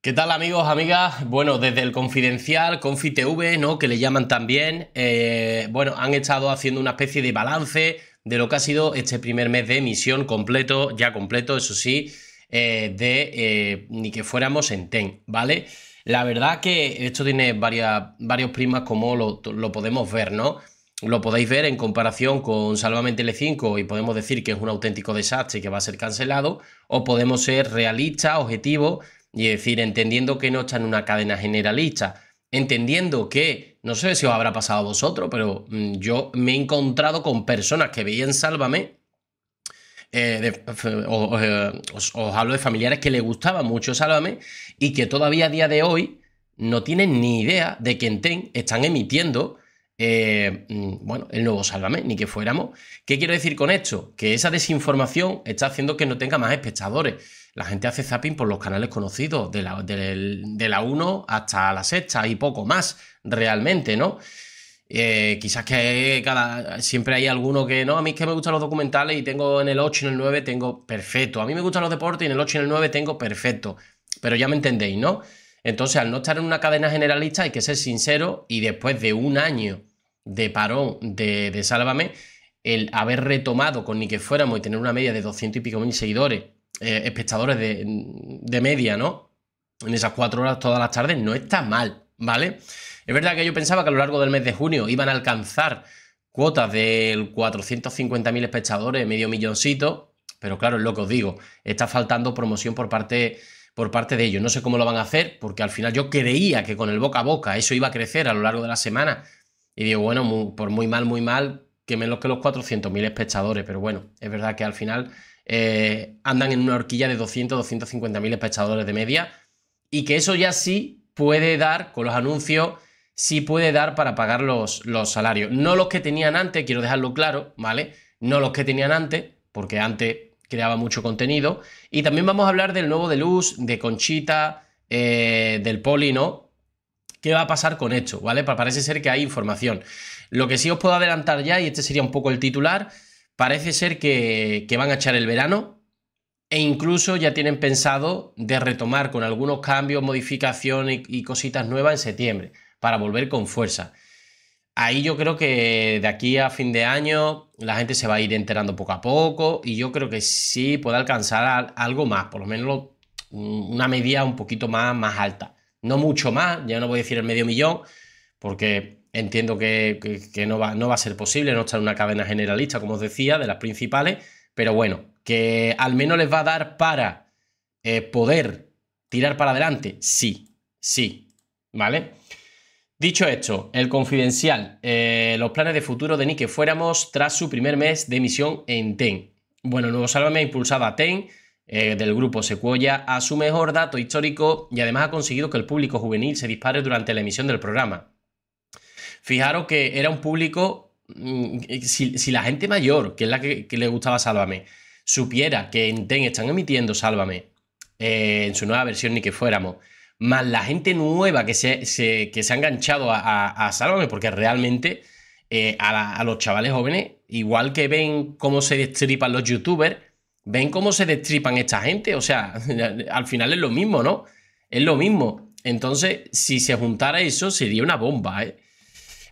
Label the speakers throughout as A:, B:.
A: ¿Qué tal amigos, amigas? Bueno, desde el Confidencial, ConfiTV, ¿no? Que le llaman también, eh, bueno, han estado haciendo una especie de balance de lo que ha sido este primer mes de emisión completo, ya completo, eso sí, eh, de eh, ni que fuéramos en TEN, ¿vale? La verdad que esto tiene varios primas como lo, podemos ver, ¿no? Lo podéis ver en comparación con Salvamente L5 y podemos decir que es un auténtico desastre que va a ser cancelado, o podemos ser realistas, objetivos y es decir, entendiendo que no está en una cadena generalista, entendiendo que, no sé si os habrá pasado a vosotros, pero mm, yo me he encontrado con personas que veían Sálvame. Eh, eh, os, hablo de familiares que le gustaba mucho Sálvame y que todavía a día de hoy no tienen ni idea de que en TEN están emitiendo eh, mm, bueno, el nuevo Sálvame, ni que fuéramos. ¿Qué quiero decir con esto? Que esa desinformación está haciendo que no tenga más espectadores. La gente hace zapping por los canales conocidos, de la, 1 hasta la 6 y poco más, realmente, ¿no? Eh, quizás que cada, siempre hay alguno que no, a mí es que me gustan los documentales y tengo en el 8 y en el 9 tengo perfecto. A mí me gustan los deportes y en el 8 y en el 9 tengo perfecto. Pero ya me entendéis, ¿no? Entonces, al no estar en una cadena generalista hay que ser sincero y después de un año de parón de, de Sálvame, el haber retomado con ni que fuéramos y tener una media de 200 y pico mil seguidores, eh, espectadores de, media, ¿no? En esas cuatro horas todas las tardes, no está mal, ¿vale? Es verdad que yo pensaba que a lo largo del mes de junio iban a alcanzar cuotas del 450.000 espectadores, medio milloncito, pero claro, es lo que os digo, está faltando promoción por parte, por parte de ellos. No sé cómo lo van a hacer, porque al final yo creía que con el boca a boca eso iba a crecer a lo largo de la semana y digo, bueno, por muy mal, muy mal, que menos que los 400.000 espectadores, pero bueno, es verdad que al final eh, andan en una horquilla de 200, 250.000 espectadores de media y que eso ya sí puede dar, con los anuncios, sí puede dar para pagar los, salarios. No los que tenían antes, quiero dejarlo claro, ¿vale? No los que tenían antes, porque antes creaba mucho contenido. Y también vamos a hablar del nuevo de Luz, de Conchita, eh, del Poli, ¿no? qué va a pasar con esto, ¿vale? Parece ser que hay información. Lo que sí os puedo adelantar ya, y este sería un poco el titular, parece ser que, que van a echar el verano, e incluso ya tienen pensado de retomar con algunos cambios, modificaciones y, cositas nuevas en septiembre para volver con fuerza. Ahí yo creo que de aquí a fin de año la gente se va a ir enterando poco a poco y yo creo que sí puede alcanzar algo más, por lo menos una medida un poquito más, más alta no mucho más, ya no voy a decir el medio millón, porque entiendo que, no, va, no va a ser posible, no estar en una cadena generalista, como os decía, de las principales, pero bueno, que al menos les va a dar para eh, poder tirar para adelante, sí, sí, ¿vale? Dicho esto, el confidencial, eh, los planes de futuro de Nike fuéramos tras su primer mes de emisión en TEN. Bueno, Nuevo Salva me ha impulsado a TEN eh, del grupo Secuoya a su mejor dato histórico y además ha conseguido que el público juvenil se dispare durante la emisión del programa. Fijaros que era un público, mm, si, la gente mayor, que es la que, le gustaba Sálvame, supiera que en TEN están emitiendo Sálvame eh, en su nueva versión ni que fuéramos, más la gente nueva que se, que se ha enganchado a, Sálvame, porque realmente eh, a, a, los chavales jóvenes, igual que ven cómo se destripan los youtubers, ven cómo se destripan esta gente. O sea, al final es lo mismo, ¿no? Es lo mismo. Entonces, si se juntara eso, sería una bomba, ¿eh?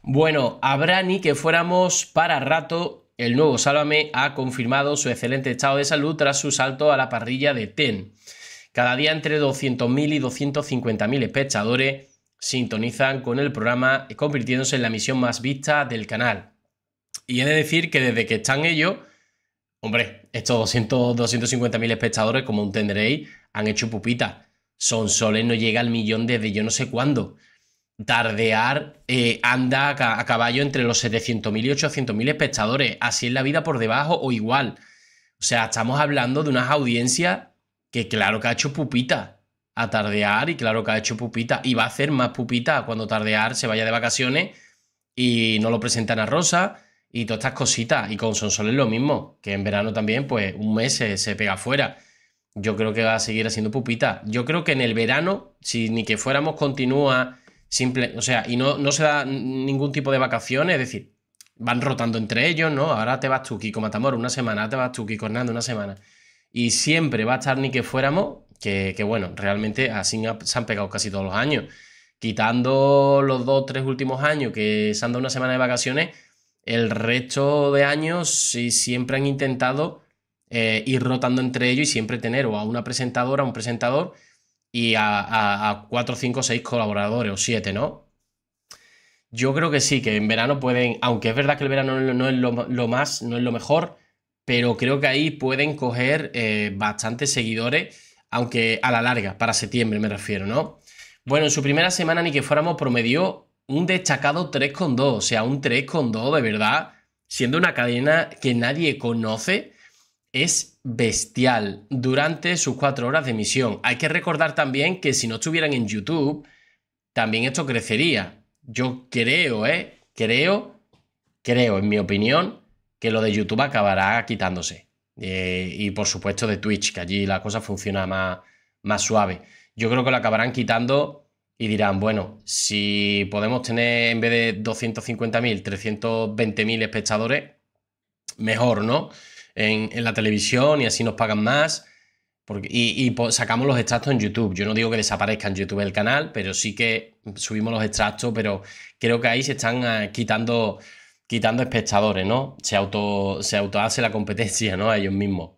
A: Bueno, habrá ni que fuéramos para rato. El nuevo Sálvame ha confirmado su excelente estado de salud tras su salto a la parrilla de TEN. Cada día entre 200.000 y 250.000 espectadores sintonizan con el programa, convirtiéndose en la misión más vista del canal. Y he de decir que desde que están ellos, hombre, estos 200, 250.000 espectadores, como entenderéis, han hecho pupita. Son soles no llega al millón desde yo no sé cuándo. Tardear eh, anda a, caballo entre los 700.000 y 800.000 espectadores. Así es la vida por debajo o igual. O sea, estamos hablando de unas audiencias que claro que ha hecho pupita a Tardear y claro que ha hecho pupita y va a hacer más pupita cuando Tardear se vaya de vacaciones y no lo presentan a Rosa y todas estas cositas. Y con Sonsol es lo mismo, que en verano también, pues un mes se, pega fuera. Yo creo que va a seguir haciendo pupita. Yo creo que en el verano, si ni que fuéramos, continúa simple, o sea, y no, no se da ningún tipo de vacaciones, es decir, van rotando entre ellos, ¿no? Ahora te vas tú, Kiko Matamor, una semana, te vas tú, Kiko Hernando, una semana. Y siempre va a estar ni que fuéramos, que, que bueno, realmente así se han pegado casi todos los años. Quitando los dos, tres últimos años que se han dado una semana de vacaciones, el resto de años si siempre han intentado eh, ir rotando entre ellos y siempre tener o a una presentadora, a un presentador y a, cuatro, cinco, seis colaboradores o siete, ¿no? Yo creo que sí, que en verano pueden, aunque es verdad que el verano no es lo, más, no es lo mejor, pero creo que ahí pueden coger eh, bastantes seguidores, aunque a la larga, para septiembre me refiero, ¿no? Bueno, en su primera semana ni que fuéramos promedio, un destacado 3,2, o sea, un 3,2 de verdad, siendo una cadena que nadie conoce, es bestial durante sus cuatro horas de emisión. Hay que recordar también que si no estuvieran en YouTube, también esto crecería. Yo creo, ¿eh? Creo, creo, en mi opinión, que lo de YouTube acabará quitándose. Eh, y por supuesto de Twitch, que allí la cosa funciona más, más suave. Yo creo que lo acabarán quitando y dirán, bueno, si podemos tener en vez de 250.000, 320.000 espectadores, mejor, ¿no? En, la televisión y así nos pagan más. Porque, y, sacamos los extractos en YouTube. Yo no digo que desaparezca en YouTube el canal, pero sí que subimos los extractos, pero creo que ahí se están ah, quitando, quitando espectadores, ¿no? Se auto, se hace la competencia, ¿no? A ellos mismos.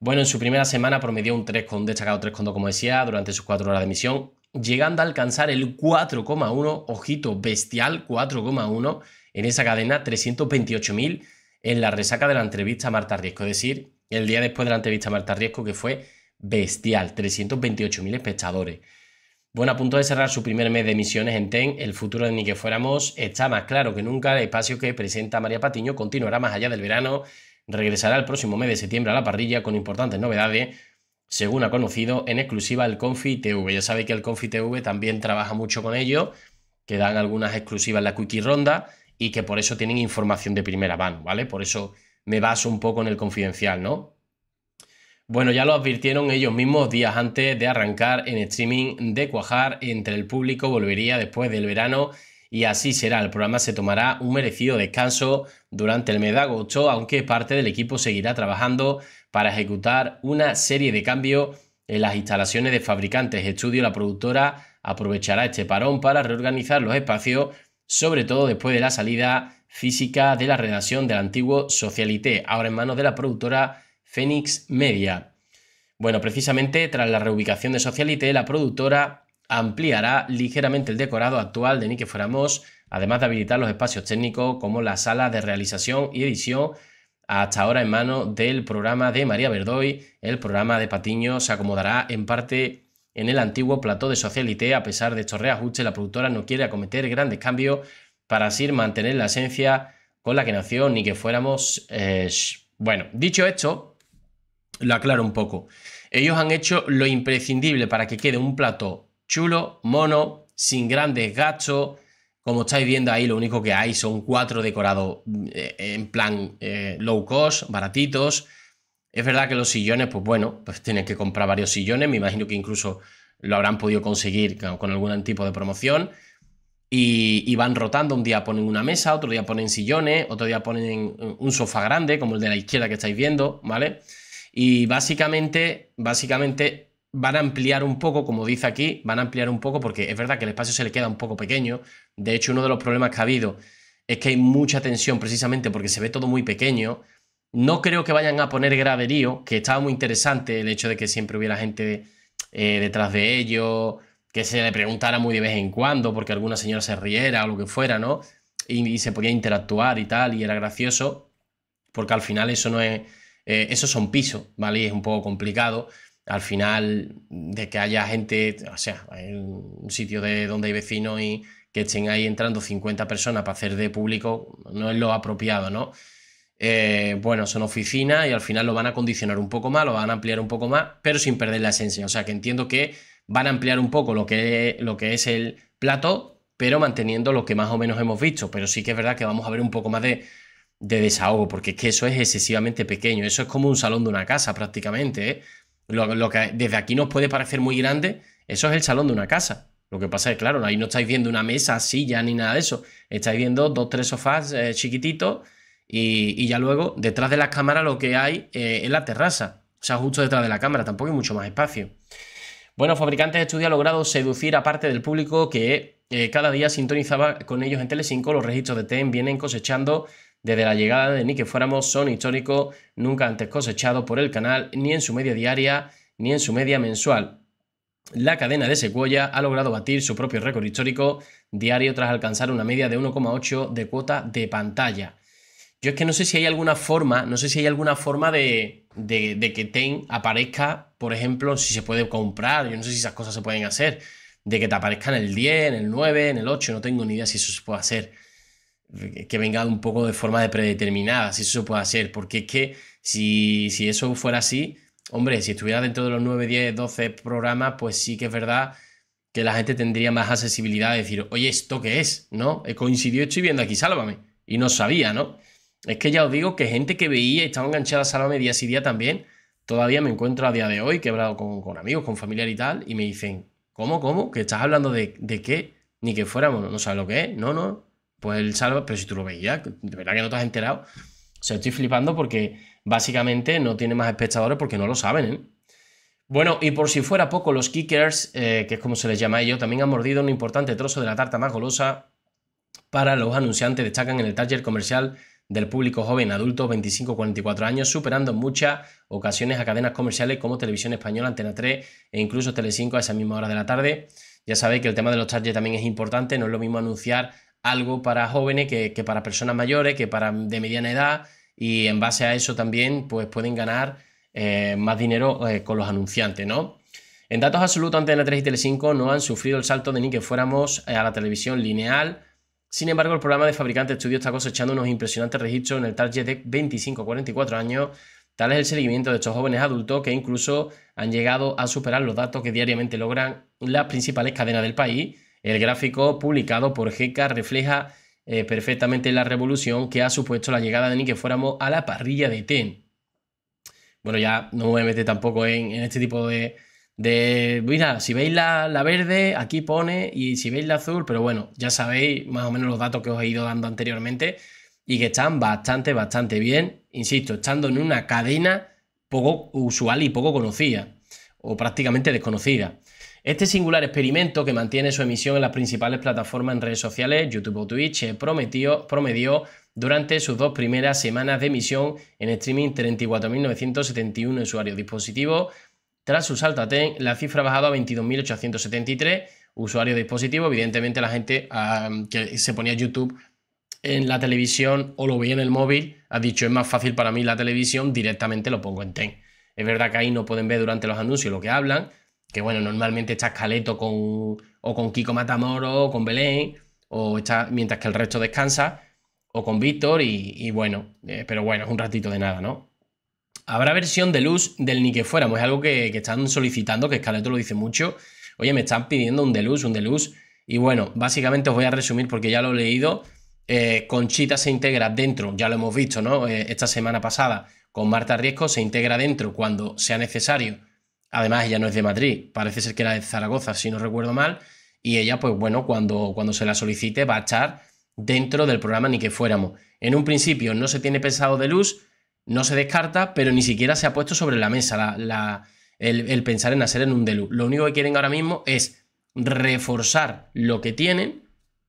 A: Bueno, en su primera semana promedió un 3 con destacado 3,2, como decía, durante sus 4 horas de emisión llegando a alcanzar el 4,1, ojito bestial, 4,1 en esa cadena, 328.000 en la resaca de la entrevista a Marta Riesco, es decir, el día después de la entrevista a Marta Riesco que fue bestial, 328.000 espectadores. Bueno, a punto de cerrar su primer mes de emisiones en TEN, el futuro de Ni que fuéramos está más claro que nunca. El espacio que presenta María Patiño continuará más allá del verano, regresará el próximo mes de septiembre a la parrilla con importantes novedades, según ha conocido en exclusiva el Confi TV. Ya sabe que el Confi TV también trabaja mucho con ellos, que dan algunas exclusivas en la Quickie Ronda y que por eso tienen información de primera mano, ¿vale? Por eso me baso un poco en el confidencial, ¿no? Bueno, ya lo advirtieron ellos mismos días antes de arrancar en streaming de Cuajar entre el público, volvería después del verano y así será. El programa se tomará un merecido descanso durante el mes de agosto, aunque parte del equipo seguirá trabajando para ejecutar una serie de cambios en las instalaciones de fabricantes. Estudio la productora aprovechará este parón para reorganizar los espacios, sobre todo después de la salida física de la redacción del antiguo Socialité, ahora en manos de la productora Phoenix Media. Bueno, precisamente tras la reubicación de Socialité, la productora ampliará ligeramente el decorado actual de Nike Fuéramos, además de habilitar los espacios técnicos como la sala de realización y edición, hasta ahora en mano del programa de María Verdoy. El programa de Patiño se acomodará en parte en el antiguo plató de Socialité. A pesar de estos reajustes, la productora no quiere acometer grandes cambios para así mantener la esencia con la que nació ni que fuéramos... Eh, bueno, dicho esto, lo aclaro un poco. Ellos han hecho lo imprescindible para que quede un plató chulo, mono, sin grandes gastos. Como estáis viendo ahí, lo único que hay son cuatro decorados eh, en plan eh, low cost, baratitos. Es verdad que los sillones, pues bueno, pues tienen que comprar varios sillones. Me imagino que incluso lo habrán podido conseguir con algún tipo de promoción. Y, y van rotando, un día ponen una mesa, otro día ponen sillones, otro día ponen un sofá grande, como el de la izquierda que estáis viendo, ¿vale? Y básicamente, básicamente van a ampliar un poco, como dice aquí, van a ampliar un poco porque es verdad que el espacio se le queda un poco pequeño. De hecho, uno de los problemas que ha habido es que hay mucha tensión precisamente porque se ve todo muy pequeño. No creo que vayan a poner graderío, que estaba muy interesante el hecho de que siempre hubiera gente eh, detrás de ellos, que se le preguntara muy de vez en cuando porque alguna señora se riera o lo que fuera, ¿no? Y, se podía interactuar y tal, y era gracioso, porque al final eso no es... Eh, eso esos son pisos, ¿vale? Y es un poco complicado al final de que haya gente, o sea, en un sitio de donde hay vecinos y que estén ahí entrando 50 personas para hacer de público, no es lo apropiado, ¿no? Eh, bueno, son oficinas y al final lo van a condicionar un poco más, lo van a ampliar un poco más, pero sin perder la esencia. O sea, que entiendo que van a ampliar un poco lo que, lo que es el plato, pero manteniendo lo que más o menos hemos visto. Pero sí que es verdad que vamos a ver un poco más de, de desahogo, porque es que eso es excesivamente pequeño. Eso es como un salón de una casa prácticamente. ¿eh? Lo, que desde aquí nos puede parecer muy grande, eso es el salón de una casa. Lo que pasa es, claro, ahí no estáis viendo una mesa, silla ni nada de eso. Estáis viendo dos, tres sofás eh, chiquititos y, ya luego detrás de las cámaras lo que hay eh, es la terraza. O sea, justo detrás de la cámara, tampoco hay mucho más espacio. Bueno, Fabricantes de Estudio ha logrado seducir a parte del público que eh, cada día sintonizaba con ellos en Telecinco. Los registros de TEN vienen cosechando desde la llegada de Ni fuéramos son históricos nunca antes cosechados por el canal, ni en su media diaria, ni en su media mensual. La cadena de Secuoya ha logrado batir su propio récord histórico diario tras alcanzar una media de 1,8 de cuota de pantalla. Yo es que no sé si hay alguna forma, no sé si hay alguna forma de, de, que Ten aparezca, por ejemplo, si se puede comprar, yo no sé si esas cosas se pueden hacer, de que te aparezca en el 10, en el 9, en el 8, no tengo ni idea si eso se puede hacer que venga un poco de forma de predeterminada, si eso se puede hacer, porque es que si, si eso fuera así, hombre, si estuviera dentro de los 9, 10, 12 programas, pues sí que es verdad que la gente tendría más accesibilidad de decir, oye, ¿esto qué es? ¿No? Coincidió, estoy viendo aquí, sálvame. Y no sabía, ¿no? Es que ya os digo que gente que veía y estaba enganchada a sálvame día sí día también, todavía me encuentro a día de hoy, que he hablado con, amigos, con familiar y tal, y me dicen, ¿cómo, cómo? ¿Que estás hablando de, de qué? Ni que fuéramos, no, no sabes lo que es, no, no, pues él salva, pero si tú lo veías, de verdad que no te has enterado. Se estoy flipando porque básicamente no tiene más espectadores porque no lo saben, ¿eh? Bueno, y por si fuera poco, los kickers, eh, que es como se les llama a ellos, también han mordido un importante trozo de la tarta más golosa para los anunciantes. Destacan en el taller comercial del público joven, adulto 25-44 años, superando en muchas ocasiones a cadenas comerciales como Televisión Española, Antena 3 e incluso Tele 5 a esa misma hora de la tarde. Ya sabéis que el tema de los targets también es importante, no es lo mismo anunciar algo para jóvenes que, para personas mayores, que para de mediana edad, y en base a eso también pues, pueden ganar eh, más dinero eh, con los anunciantes, ¿no? En datos absolutos, la 3 e y 5 no han sufrido el salto de ni que fuéramos eh, a la televisión lineal. Sin embargo, el programa de Fabricante Estudio está cosechando unos impresionantes registros en el target de 25 44 años. Tal es el seguimiento de estos jóvenes adultos que incluso han llegado a superar los datos que diariamente logran las principales cadenas del país el gráfico publicado por GECA refleja eh, perfectamente la revolución que ha supuesto la llegada de Nike fuéramos a la parrilla de TEN. Bueno, ya no me voy a meter tampoco en, este tipo de, Mira, si veis la, la, verde, aquí pone, y si veis la azul, pero bueno, ya sabéis más o menos los datos que os he ido dando anteriormente y que están bastante, bastante bien, insisto, estando en una cadena poco usual y poco conocida, o prácticamente desconocida. Este singular experimento que mantiene su emisión en las principales plataformas en redes sociales, YouTube o Twitch, promedió durante sus dos primeras semanas de emisión en streaming 34.971 usuarios dispositivos. Tras su salto a TEN, la cifra ha bajado a 22.873 usuarios dispositivos. Evidentemente la gente ah, que se ponía YouTube en la televisión o lo veía en el móvil ha dicho es más fácil para mí la televisión, directamente lo pongo en TEN. Es verdad que ahí no pueden ver durante los anuncios lo que hablan, que bueno, normalmente está Escaleto con, o con Kiko Matamoro, o con Belén, o está, mientras que el resto descansa, o con Víctor, y, bueno, eh, pero bueno, es un ratito de nada, ¿no? Habrá versión de luz del ni que fuéramos, es algo que, están solicitando, que Escaleto lo dice mucho. Oye, me están pidiendo un de luz, un de luz. Y bueno, básicamente os voy a resumir porque ya lo he leído. Eh, Conchita se integra dentro, ya lo hemos visto, ¿no? Eh, esta semana pasada con Marta Riesco se integra dentro cuando sea necesario Además, ella no es de Madrid, parece ser que era de Zaragoza, si no recuerdo mal. Y ella, pues bueno, cuando, cuando se la solicite, va a echar dentro del programa ni que fuéramos. En un principio no se tiene pensado de luz, no se descarta, pero ni siquiera se ha puesto sobre la mesa el, pensar en hacer en un Delu. Lo único que quieren ahora mismo es reforzar lo que tienen,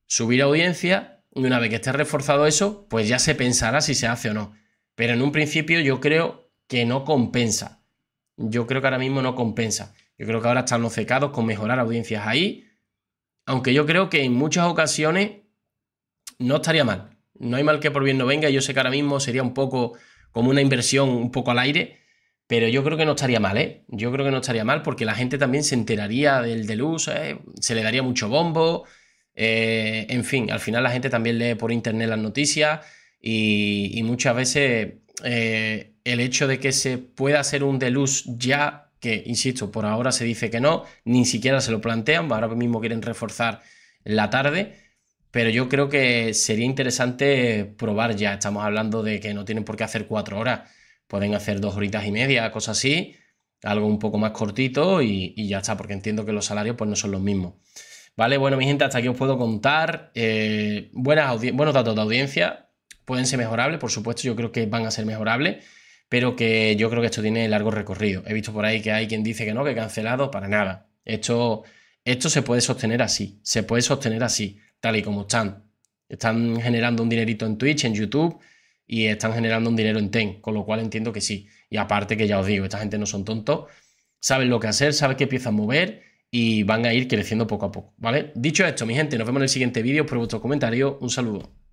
A: subir audiencia, y una vez que esté reforzado eso, pues ya se pensará si se hace o no. Pero en un principio yo creo que no compensa yo creo que ahora mismo no compensa. Yo creo que ahora están los secados con mejorar audiencias ahí, aunque yo creo que en muchas ocasiones no estaría mal. No hay mal que por bien no venga, yo sé que ahora mismo sería un poco como una inversión un poco al aire, pero yo creo que no estaría mal, ¿eh? Yo creo que no estaría mal porque la gente también se enteraría del Deluxe, ¿eh? se le daría mucho bombo, eh, en fin, al final la gente también lee por internet las noticias y, muchas veces... Eh, el hecho de que se pueda hacer un deluxe ya, que insisto, por ahora se dice que no, ni siquiera se lo plantean, ahora mismo quieren reforzar la tarde, pero yo creo que sería interesante probar ya, estamos hablando de que no tienen por qué hacer cuatro horas, pueden hacer dos horitas y media, cosas así, algo un poco más cortito y, ya está, porque entiendo que los salarios pues no son los mismos. Vale, bueno, mi gente, hasta aquí os puedo contar. Eh, buenas buenos datos de audiencia. Pueden ser mejorables, por supuesto, yo creo que van a ser mejorables pero que yo creo que esto tiene largo recorrido. He visto por ahí que hay quien dice que no, que cancelado, para nada. Esto, esto se puede sostener así, se puede sostener así, tal y como están. Están generando un dinerito en Twitch, en YouTube, y están generando un dinero en TEN, con lo cual entiendo que sí. Y aparte que ya os digo, esta gente no son tontos, saben lo que hacer, saben empiezan a mover y van a ir creciendo poco a poco, ¿vale? Dicho esto, mi gente, nos vemos en el siguiente vídeo, por vuestro comentario, un saludo.